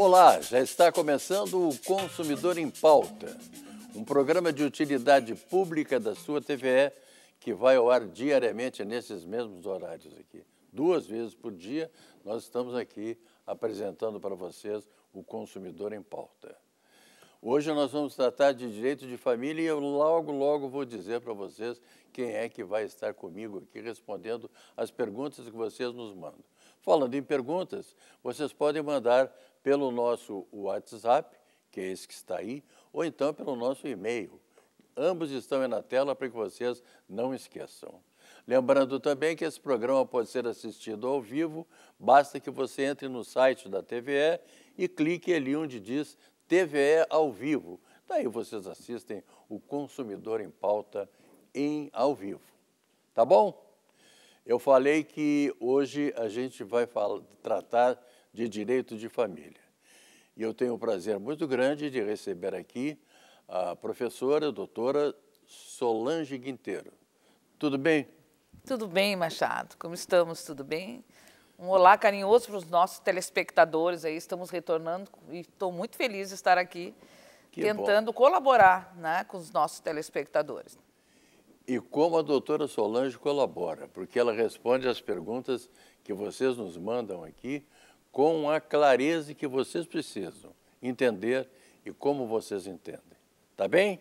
Olá, já está começando o Consumidor em Pauta, um programa de utilidade pública da sua TVE que vai ao ar diariamente nesses mesmos horários aqui. Duas vezes por dia, nós estamos aqui apresentando para vocês o Consumidor em Pauta. Hoje nós vamos tratar de direito de família e eu logo, logo vou dizer para vocês quem é que vai estar comigo aqui respondendo as perguntas que vocês nos mandam. Falando em perguntas, vocês podem mandar pelo nosso WhatsApp, que é esse que está aí, ou então pelo nosso e-mail. Ambos estão aí na tela para que vocês não esqueçam. Lembrando também que esse programa pode ser assistido ao vivo, basta que você entre no site da TVE e clique ali onde diz TVE ao vivo. Daí vocês assistem o Consumidor em Pauta em ao vivo. Tá bom? Eu falei que hoje a gente vai falar, tratar de Direito de Família. E eu tenho um prazer muito grande de receber aqui a professora, a doutora Solange Quinteiro. Tudo bem? Tudo bem, Machado. Como estamos? Tudo bem? Um olá carinhoso para os nossos telespectadores aí. Estamos retornando e estou muito feliz de estar aqui que tentando bom. colaborar né, com os nossos telespectadores. E como a doutora Solange colabora, porque ela responde às perguntas que vocês nos mandam aqui com a clareza que vocês precisam entender e como vocês entendem. Tá bem?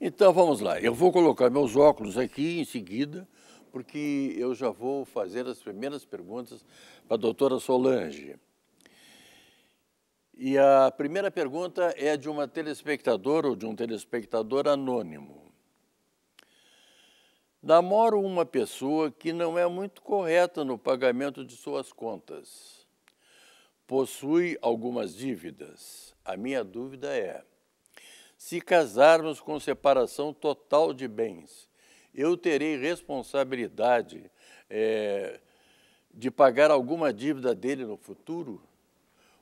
Então vamos lá. Eu vou colocar meus óculos aqui em seguida, porque eu já vou fazer as primeiras perguntas para a doutora Solange. E a primeira pergunta é de uma telespectadora ou de um telespectador anônimo. Namoro uma pessoa que não é muito correta no pagamento de suas contas possui algumas dívidas. A minha dúvida é: se casarmos com separação total de bens, eu terei responsabilidade é, de pagar alguma dívida dele no futuro?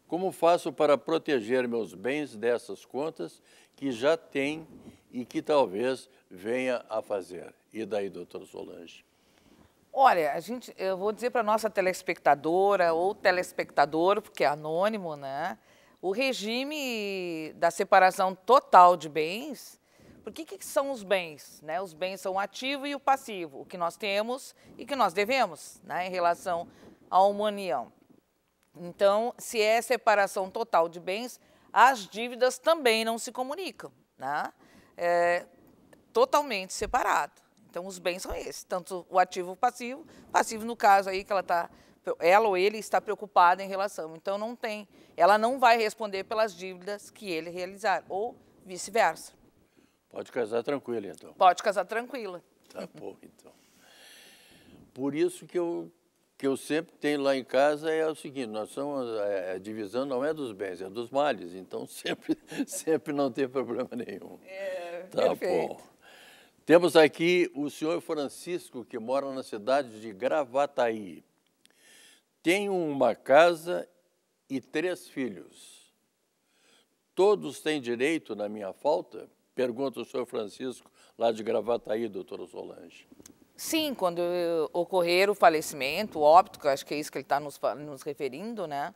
Como faço para proteger meus bens dessas contas que já tem e que talvez venha a fazer? E daí, doutor Solange? Olha, a gente, eu vou dizer para nossa telespectadora ou telespectador, porque é anônimo, né? O regime da separação total de bens, porque que, que são os bens? Né? Os bens são o ativo e o passivo, o que nós temos e que nós devemos né, em relação a uma união. Então, se é separação total de bens, as dívidas também não se comunicam, né? É totalmente separado. Então, os bens são esses, tanto o ativo o passivo, passivo no caso aí que ela está, ela ou ele está preocupada em relação. Então, não tem, ela não vai responder pelas dívidas que ele realizar, ou vice-versa. Pode casar tranquila, então. Pode casar tranquila. Tá bom, então. Por isso que eu, que eu sempre tenho lá em casa é o seguinte, nós somos, é, a divisão não é dos bens, é dos males, então sempre, sempre não tem problema nenhum. É, tá perfeito. bom. Temos aqui o senhor Francisco, que mora na cidade de Gravataí. Tem uma casa e três filhos. Todos têm direito na minha falta? Pergunta o senhor Francisco, lá de Gravataí, doutora Solange. Sim, quando ocorrer o falecimento, o óbito, que acho que é isso que ele está nos, nos referindo, né?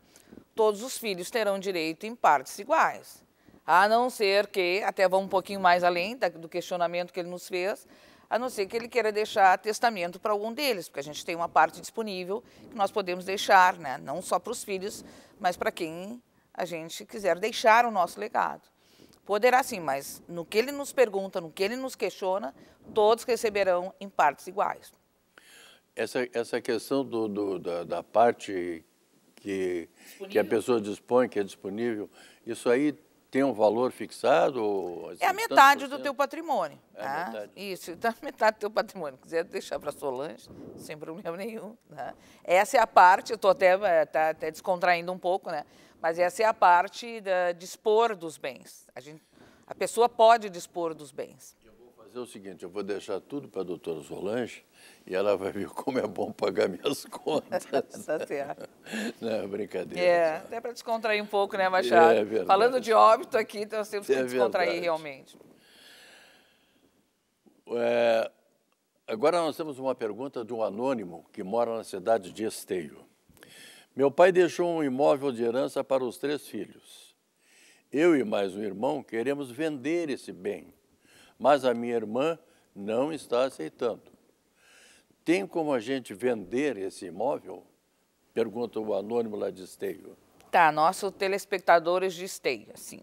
Todos os filhos terão direito em partes iguais. A não ser que, até vamos um pouquinho mais além do questionamento que ele nos fez, a não ser que ele queira deixar testamento para algum deles, porque a gente tem uma parte disponível que nós podemos deixar, né? não só para os filhos, mas para quem a gente quiser deixar o nosso legado. Poderá sim, mas no que ele nos pergunta, no que ele nos questiona, todos receberão em partes iguais. Essa, essa questão do, do, da, da, parte que, que a pessoa dispõe, que é disponível, isso aí tem um valor fixado? É, assim, é tá? então, a metade do teu patrimônio. É metade. Isso, então metade do teu patrimônio. Quiser deixar para Solange, sem problema nenhum. Né? Essa é a parte, eu estou até, eh, tá, até descontraindo um pouco, né? mas essa é a parte da dispor dos bens. A, gente, a pessoa pode dispor dos bens fazer o seguinte, eu vou deixar tudo para a doutora Solange e ela vai ver como é bom pagar minhas contas. tá certo. Não, é brincadeira. É, até para descontrair um pouco, né, Machado? É Falando de óbito aqui, então nós temos que é descontrair verdade. realmente. É, agora nós temos uma pergunta de um anônimo que mora na cidade de Esteio. Meu pai deixou um imóvel de herança para os três filhos. Eu e mais um irmão queremos vender esse bem mas a minha irmã não está aceitando. Tem como a gente vender esse imóvel? Pergunta o anônimo lá de Esteio. Tá, nosso telespectadores de Esteio, sim.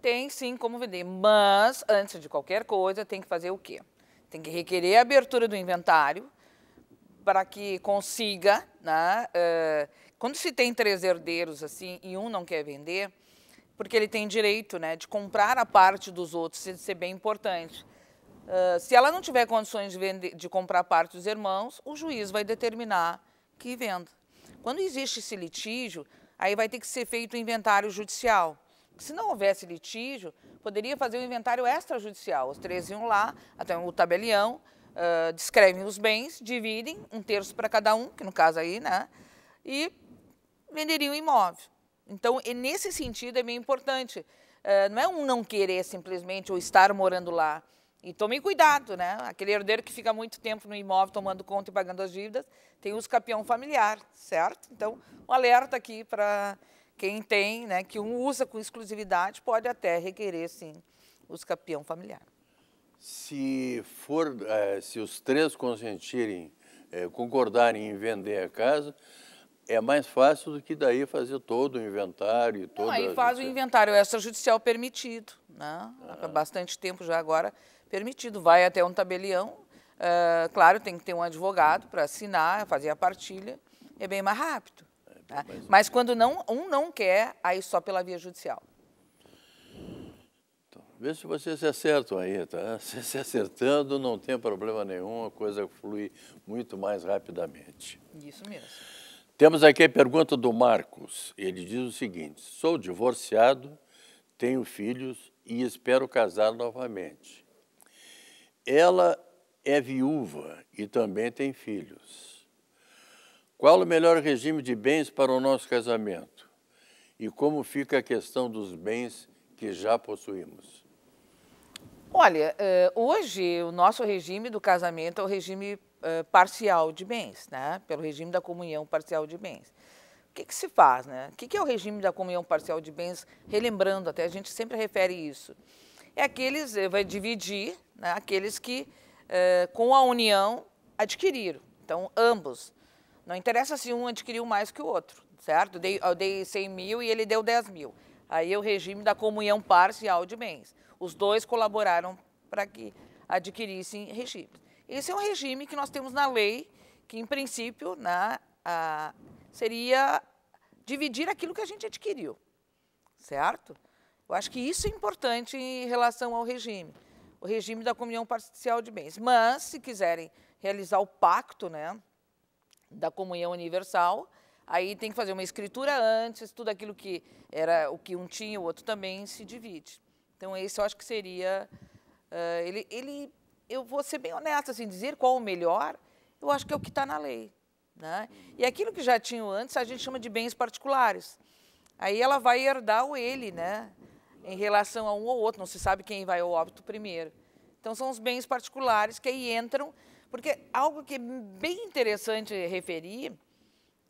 Tem sim como vender, mas antes de qualquer coisa tem que fazer o quê? Tem que requerer a abertura do inventário para que consiga, né? Uh, quando se tem três herdeiros assim e um não quer vender, porque ele tem direito né, de comprar a parte dos outros, isso é bem importante. Uh, se ela não tiver condições de, vender, de comprar parte dos irmãos, o juiz vai determinar que venda. Quando existe esse litígio, aí vai ter que ser feito o inventário judicial. Se não houvesse litígio, poderia fazer o um inventário extrajudicial. Os três iam lá, até o tabelião, uh, descrevem os bens, dividem um terço para cada um, que no caso aí, né? E venderiam o imóvel. Então, nesse sentido, é meio importante. Uh, não é um não querer simplesmente ou estar morando lá. E tomem cuidado, né? Aquele herdeiro que fica muito tempo no imóvel tomando conta e pagando as dívidas tem os capião familiar, certo? Então, um alerta aqui para quem tem, né, que um usa com exclusividade, pode até requerer, sim, os capião familiar. Se for, eh, se os três consentirem, eh, concordarem em vender a casa, é mais fácil do que daí fazer todo o inventário e toda... aí faz o inventário extrajudicial permitido, né? Ah. Há bastante tempo já agora permitido. Vai até um tabelião, uh, claro, tem que ter um advogado para assinar, fazer a partilha, é bem mais rápido. É, né? mas, mas quando não, um não quer, aí só pela via judicial. Então, vê se vocês se acertam aí, tá? Se, se acertando, não tem problema nenhum, a coisa flui muito mais rapidamente. Isso mesmo. Temos aqui a pergunta do Marcos. Ele diz o seguinte: sou divorciado, tenho filhos e espero casar novamente. Ela é viúva e também tem filhos. Qual o melhor regime de bens para o nosso casamento? E como fica a questão dos bens que já possuímos? Olha, eh, hoje o nosso regime do casamento é o regime eh, parcial de bens, né? pelo regime da comunhão parcial de bens. O que, que se faz? Né? O que, que é o regime da comunhão parcial de bens? Relembrando, até a gente sempre refere isso. É aqueles, eh, vai dividir né, aqueles que eh, com a união adquiriram. Então, ambos. Não interessa se um adquiriu mais que o outro, certo? Eu dei, eu dei 100 mil e ele deu 10 mil. Aí é o regime da comunhão parcial de bens. Os dois colaboraram para que adquirissem regimes. Esse é um regime que nós temos na lei, que, em princípio, né, a, seria dividir aquilo que a gente adquiriu, certo? Eu acho que isso é importante em relação ao regime, o regime da comunhão parcial de bens. Mas, se quiserem realizar o pacto né, da comunhão universal, aí tem que fazer uma escritura antes, tudo aquilo que era o que um tinha, o outro também se divide. Então, esse eu acho que seria. Uh, ele, ele eu vou ser bem honesta, assim, dizer qual o melhor, eu acho que é o que está na lei. Né? E aquilo que já tinha antes, a gente chama de bens particulares. Aí ela vai herdar o ele, né? Em relação a um ou outro, não se sabe quem vai ao óbito primeiro. Então são os bens particulares que aí entram, porque algo que é bem interessante referir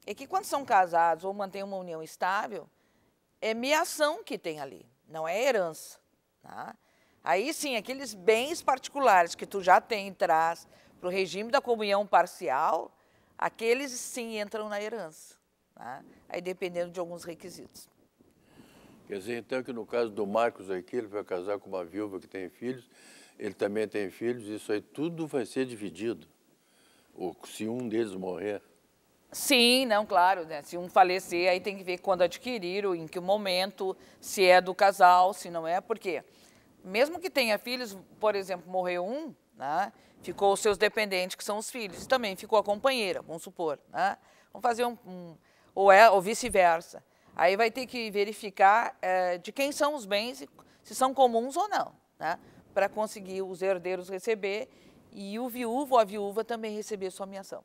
é que quando são casados ou mantêm uma união estável, é meação que tem ali, não é herança. Tá? Aí sim, aqueles bens particulares que tu já tem e traz para o regime da comunhão parcial, aqueles sim entram na herança. Tá? Aí dependendo de alguns requisitos. Quer dizer, então, que no caso do Marcos aqui, ele vai casar com uma viúva que tem filhos, ele também tem filhos, isso aí tudo vai ser dividido. Ou se um deles morrer. Sim, não, claro, né? Se um falecer, aí tem que ver quando adquirir, em que momento, se é do casal, se não é, por quê? mesmo que tenha filhos, por exemplo, morreu um, né? ficou os seus dependentes, que são os filhos, e também ficou a companheira, vamos supor. Né? Vamos fazer um. um ou, é, ou vice-versa. Aí vai ter que verificar é, de quem são os bens, se são comuns ou não, né? para conseguir os herdeiros receber e o viúvo ou a viúva também receber sua ameação.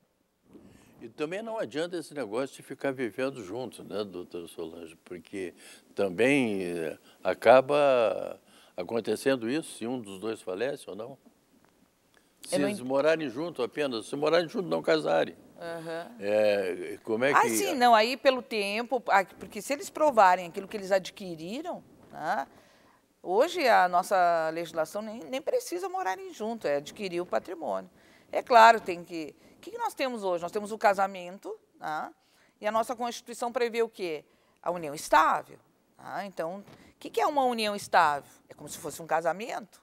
E também não adianta esse negócio de ficar vivendo junto, né, doutor Solange? Porque também eh, acaba acontecendo isso, se um dos dois falece ou não? Se não... eles morarem junto apenas, se morarem junto, não casarem. Uhum. É, como é que... Ah, sim, não, aí pelo tempo, ah, porque se eles provarem aquilo que eles adquiriram, né, hoje a nossa legislação nem, nem precisa morarem junto, é adquirir o patrimônio. É claro, tem que... O que nós temos hoje? Nós temos o casamento, né, e a nossa Constituição prevê o quê? A união estável. Ah, então, o que, que é uma união estável? É como se fosse um casamento.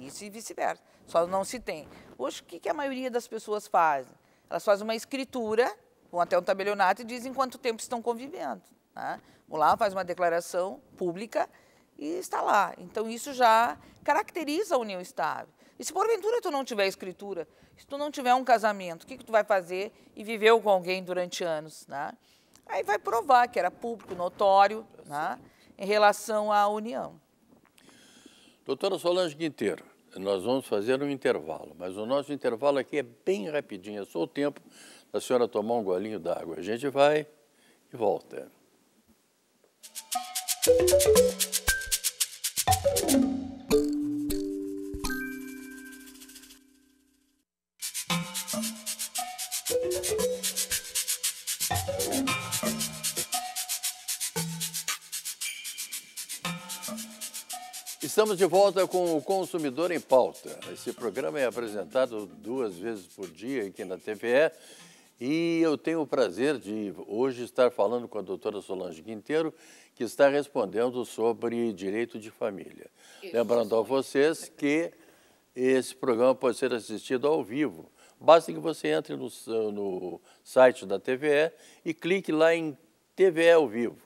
Isso e vice-versa. Só não se tem. Hoje, o que, que a maioria das pessoas faz? Elas fazem uma escritura, vão até um tabelionato e dizem quanto tempo estão convivendo. Né? Vão lá, faz uma declaração pública e está lá. Então, isso já caracteriza a união estável. E se porventura tu não tiver escritura, se tu não tiver um casamento, o que, que tu vai fazer e viveu com alguém durante anos? Né? Aí vai provar que era público, notório, né, em relação à União. Doutora Solange Quinteiro, nós vamos fazer um intervalo, mas o nosso intervalo aqui é bem rapidinho, é só o tempo da senhora tomar um golinho d'água. A gente vai e volta. Música Estamos de volta com o Consumidor em Pauta. Esse programa é apresentado duas vezes por dia aqui na TVE e eu tenho o prazer de hoje estar falando com a doutora Solange Quinteiro, que está respondendo sobre direito de família. Isso. Lembrando a vocês que esse programa pode ser assistido ao vivo. Basta que você entre no, no site da TVE e clique lá em TVE ao vivo.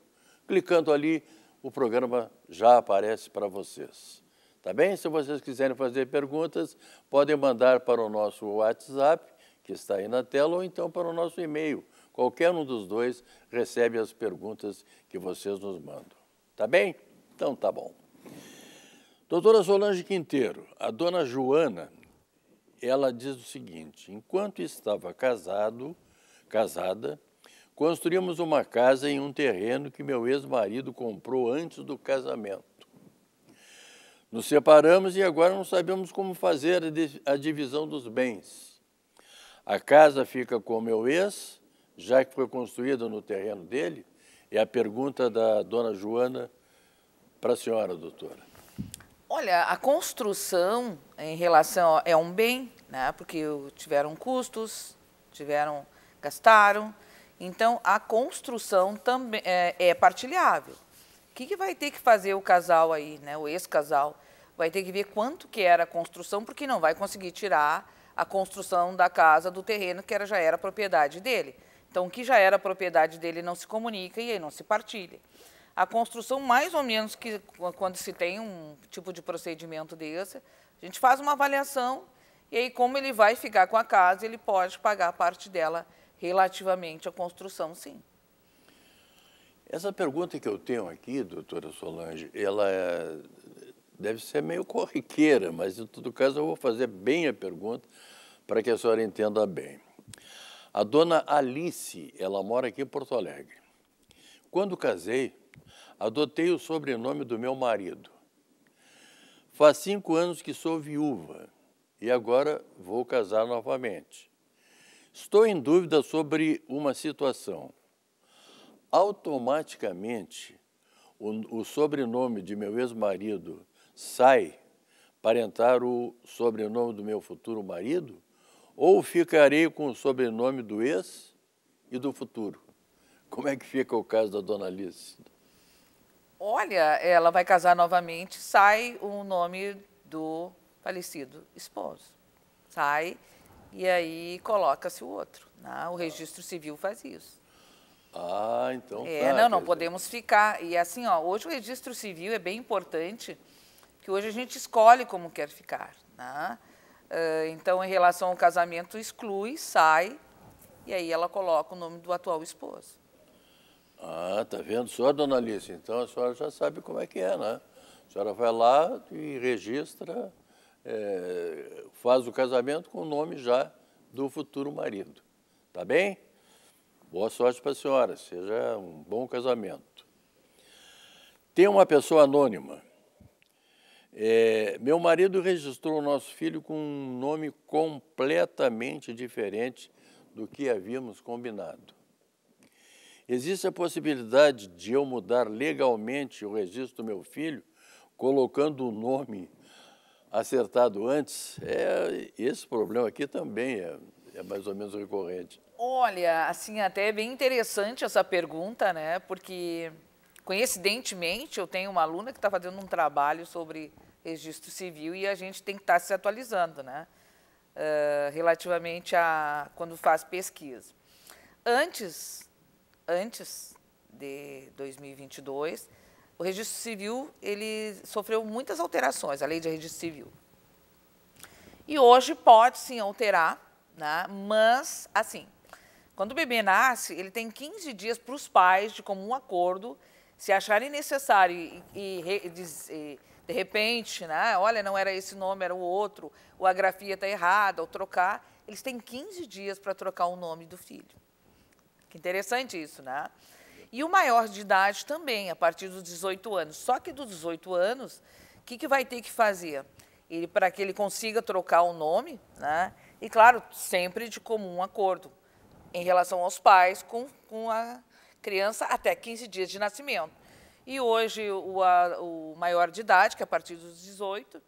Clicando ali, o programa já aparece para vocês. Tá bem? Se vocês quiserem fazer perguntas, podem mandar para o nosso WhatsApp, que está aí na tela, ou então para o nosso e-mail. Qualquer um dos dois recebe as perguntas que vocês nos mandam. Tá bem? Então tá bom. Doutora Solange Quinteiro, a dona Joana, ela diz o seguinte: enquanto estava casado, casada, Construímos uma casa em um terreno que meu ex-marido comprou antes do casamento. Nos separamos e agora não sabemos como fazer a divisão dos bens. A casa fica com meu ex, já que foi construída no terreno dele. É a pergunta da dona Joana para a senhora, doutora. Olha, a construção em relação a, é um bem, né? Porque tiveram custos, tiveram gastaram, então, a construção também é, é partilhável. O que, que, vai ter que fazer o casal aí, né, o ex-casal? Vai ter que ver quanto que era a construção, porque não vai conseguir tirar a construção da casa, do terreno, que era, já era propriedade dele. Então, o que já era propriedade dele não se comunica e aí não se partilha. A construção, mais ou menos, que quando se tem um tipo de procedimento desse, a gente faz uma avaliação e aí, como ele vai ficar com a casa, ele pode pagar parte dela relativamente à construção, sim. Essa pergunta que eu tenho aqui, doutora Solange, ela é, deve ser meio corriqueira, mas em todo caso eu vou fazer bem a pergunta para que a senhora entenda bem. A dona Alice, ela mora aqui em Porto Alegre. Quando casei, adotei o sobrenome do meu marido. Faz cinco anos que sou viúva e agora vou casar novamente. Estou em dúvida sobre uma situação. Automaticamente, o, o sobrenome de meu ex-marido sai para entrar o sobrenome do meu futuro marido? Ou ficarei com o sobrenome do ex e do futuro? Como é que fica o caso da dona Alice? Olha, ela vai casar novamente, sai o nome do falecido esposo. Sai e aí coloca-se o outro. Né? O registro civil faz isso. Ah, então. É, tá, não, não podemos dizer... ficar. E assim, ó, hoje o registro civil é bem importante, que hoje a gente escolhe como quer ficar. Né? Ah, então, em relação ao casamento, exclui, sai, e aí ela coloca o nome do atual esposo. Ah, tá vendo? só, dona Alice, então a senhora já sabe como é que é, né? A senhora vai lá e registra é, faz o casamento com o nome já do futuro marido. Tá bem? Boa sorte para a senhora, seja um bom casamento. Tem uma pessoa anônima. É, meu marido registrou o nosso filho com um nome completamente diferente do que havíamos combinado. Existe a possibilidade de eu mudar legalmente o registro do meu filho, colocando o nome acertado antes, é, esse problema aqui também é, é mais ou menos recorrente. Olha, assim, até é bem interessante essa pergunta, né? Porque, coincidentemente, eu tenho uma aluna que está fazendo um trabalho sobre registro civil e a gente tem que estar tá se atualizando, né? Uh, relativamente a quando faz pesquisa. Antes, antes de 2022, o registro civil ele sofreu muitas alterações, a lei de registro civil. E hoje pode sim alterar, né? mas assim, quando o bebê nasce, ele tem 15 dias para os pais, de comum acordo, se acharem necessário e, e, e de repente, né? olha, não era esse nome, era o outro, ou a grafia está errada, ou trocar, eles têm 15 dias para trocar o nome do filho. Que interessante isso, né? E o maior de idade também, a partir dos 18 anos. Só que dos 18 anos, o que, que vai ter que fazer? Ele, para que ele consiga trocar o nome, né? e claro, sempre de comum acordo, em relação aos pais com, com a criança até 15 dias de nascimento. E hoje, o, a, o maior de idade, que é a partir dos 18,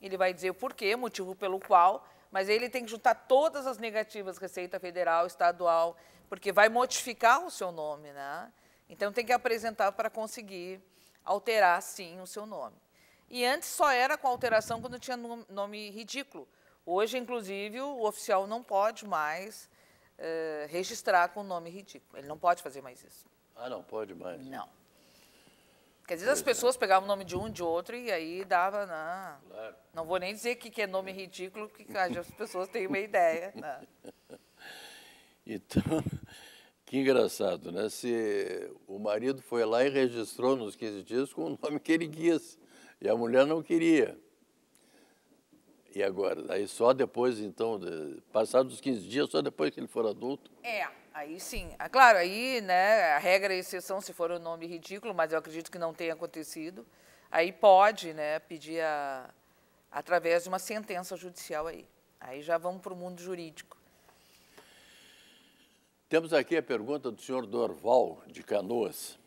ele vai dizer o porquê, motivo pelo qual, mas ele tem que juntar todas as negativas, Receita Federal, Estadual, porque vai modificar o seu nome, né? Então tem que apresentar para conseguir alterar sim o seu nome. E antes só era com alteração quando tinha nome ridículo. Hoje, inclusive, o oficial não pode mais uh, registrar com nome ridículo. Ele não pode fazer mais isso. Ah, não pode mais? Não. Quer dizer, as é. pessoas pegavam o nome de um de outro e aí dava na. Claro. Não vou nem dizer que, que é nome ridículo, porque as pessoas têm uma ideia. Né? Então, que engraçado, né? Se o marido foi lá e registrou nos 15 dias com o nome que ele quis e a mulher não queria. E agora? Aí só depois, então, de, passados os 15 dias, só depois que ele for adulto? É, aí sim. Ah, claro, aí, né, a regra é exceção se for um nome ridículo, mas eu acredito que não tenha acontecido. Aí pode, né, pedir a, através de uma sentença judicial aí. Aí já vamos para o mundo jurídico. Temos aqui a pergunta do senhor Dorval, de Canoas.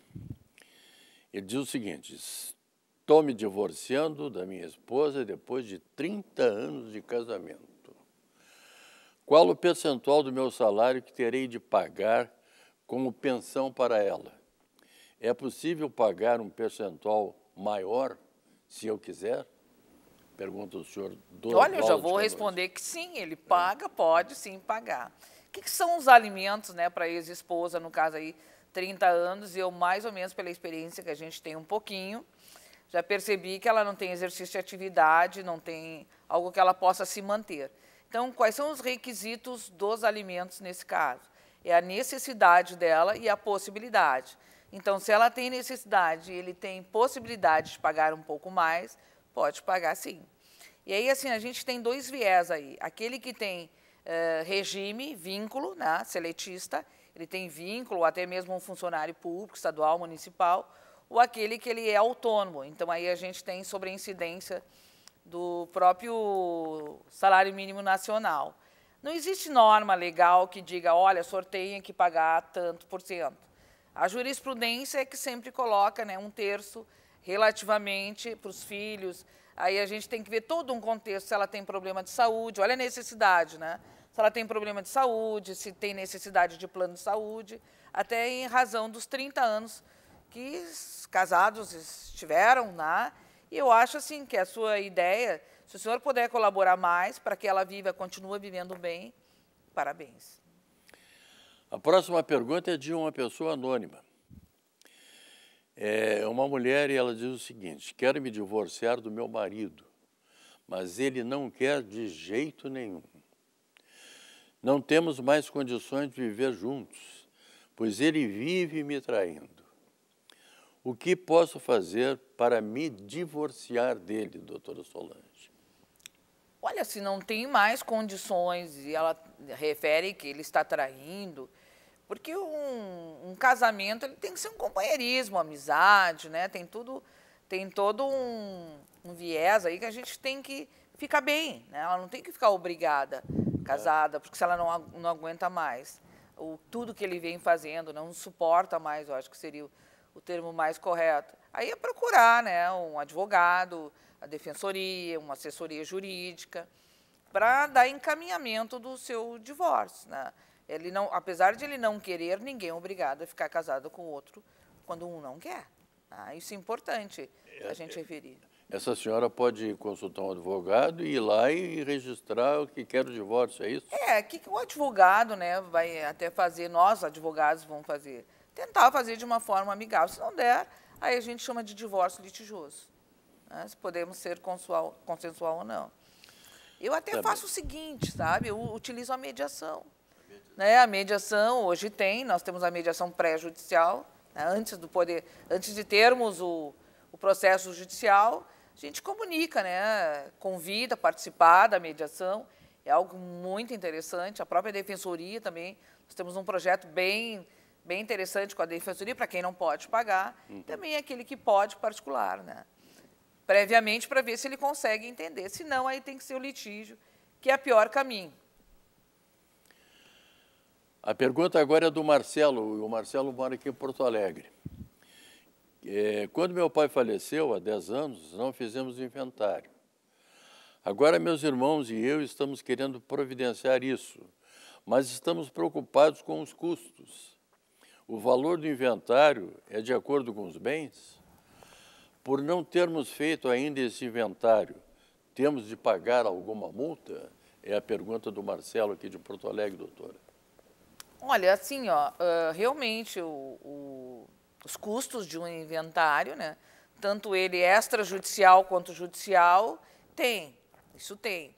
Ele diz o seguinte: Estou me divorciando da minha esposa depois de 30 anos de casamento. Qual o percentual do meu salário que terei de pagar como pensão para ela? É possível pagar um percentual maior se eu quiser? Pergunta o senhor Dorval. Olha, eu já vou responder que sim, ele paga, pode sim pagar que, que são os alimentos, né, para ex-esposa, no caso aí, 30 anos, e eu mais ou menos pela experiência que a gente tem um pouquinho, já percebi que ela não tem exercício de atividade, não tem algo que ela possa se manter. Então, quais são os requisitos dos alimentos nesse caso? É a necessidade dela e a possibilidade. Então, se ela tem necessidade e ele tem possibilidade de pagar um pouco mais, pode pagar sim. E aí, assim, a gente tem dois viés aí. Aquele que tem eh, regime, vínculo, né, seletista, ele tem vínculo, até mesmo um funcionário público, estadual, municipal, ou aquele que ele é autônomo. Então, aí a gente tem sobre a incidência do próprio salário mínimo nacional. Não existe norma legal que diga, olha, sorteio tem que pagar tanto por cento. A jurisprudência é que sempre coloca né, um terço relativamente para os filhos. Aí a gente tem que ver todo um contexto, se ela tem problema de saúde, olha a necessidade, né? Se ela tem problema de saúde, se tem necessidade de plano de saúde, até em razão dos 30 anos que casados estiveram lá. Né? E eu acho assim que a sua ideia, se o senhor puder colaborar mais para que ela viva, continue vivendo bem, parabéns. A próxima pergunta é de uma pessoa anônima. É uma mulher e ela diz o seguinte: quero me divorciar do meu marido, mas ele não quer de jeito nenhum. Não temos mais condições de viver juntos, pois ele vive me traindo. O que posso fazer para me divorciar dele, doutora Solange? Olha, se não tem mais condições e ela refere que ele está traindo, porque um, um casamento ele tem que ser um companheirismo, amizade, né? Tem tudo, tem todo um, um viés aí que a gente tem que ficar bem, né? Ela não tem que ficar obrigada, casada, porque se ela não, não aguenta mais o tudo que ele vem fazendo, né? não suporta mais, eu acho que seria o, o termo mais correto. Aí é procurar, né? Um advogado, a defensoria, uma assessoria jurídica, para dar encaminhamento do seu divórcio, né? Ele não, apesar de ele não querer, ninguém é obrigado a ficar casado com o outro quando um não quer. Ah, isso é importante é, a gente é. referir. Essa senhora pode consultar um advogado e ir lá e registrar o que quer o divórcio, é isso? É, que o advogado né, vai até fazer, nós advogados vamos fazer, tentar fazer de uma forma amigável. Se não der, aí a gente chama de divórcio litigioso. Né, se podemos ser consensual, consensual ou não. Eu até tá faço bem. o seguinte, sabe? Eu utilizo a mediação. Né? A mediação hoje tem, nós temos a mediação pré-judicial, né? antes do poder, antes de termos o, o processo judicial, a gente comunica, né? convida a participar da mediação. É algo muito interessante. A própria defensoria também, nós temos um projeto bem bem interessante com a defensoria para quem não pode pagar, uhum. também é aquele que pode particular, né? Previamente para ver se ele consegue entender. Se não, aí tem que ser o litígio, que é o pior caminho. A pergunta agora é do Marcelo. O Marcelo mora aqui em Porto Alegre. É, quando meu pai faleceu, há 10 anos, não fizemos inventário. Agora, meus irmãos e eu estamos querendo providenciar isso, mas estamos preocupados com os custos. O valor do inventário é de acordo com os bens? Por não termos feito ainda esse inventário, temos de pagar alguma multa? É a pergunta do Marcelo aqui de Porto Alegre, doutora. Olha, assim, ó, realmente o, o, os custos de um inventário, né, tanto ele extrajudicial quanto judicial, tem, isso tem.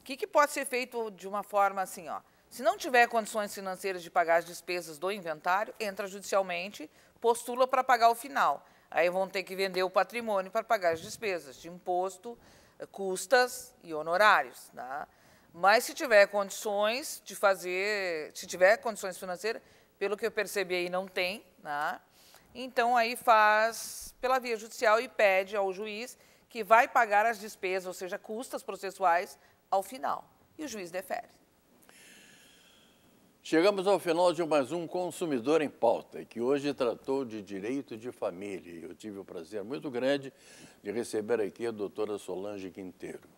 O que, que pode ser feito de uma forma assim, ó? Se não tiver condições financeiras de pagar as despesas do inventário, entra judicialmente, postula para pagar o final. Aí vão ter que vender o patrimônio para pagar as despesas de imposto, eh, custas e honorários. Né? Mas se tiver condições de fazer, se tiver condições financeiras, pelo que eu percebi aí não tem, né? então aí faz pela via judicial e pede ao juiz que vai pagar as despesas, ou seja, custas processuais, ao final. E o juiz defere. Chegamos ao final de mais um Consumidor em Pauta, que hoje tratou de direito de família. Eu tive o prazer muito grande de receber aqui a doutora Solange Quinteiro.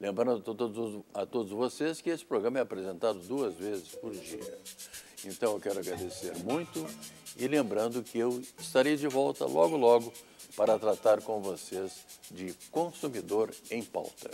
Lembrando a todos, a todos vocês que esse programa é apresentado duas vezes por dia. Então eu quero agradecer muito e lembrando que eu estarei de volta logo, logo para tratar com vocês de consumidor em pauta.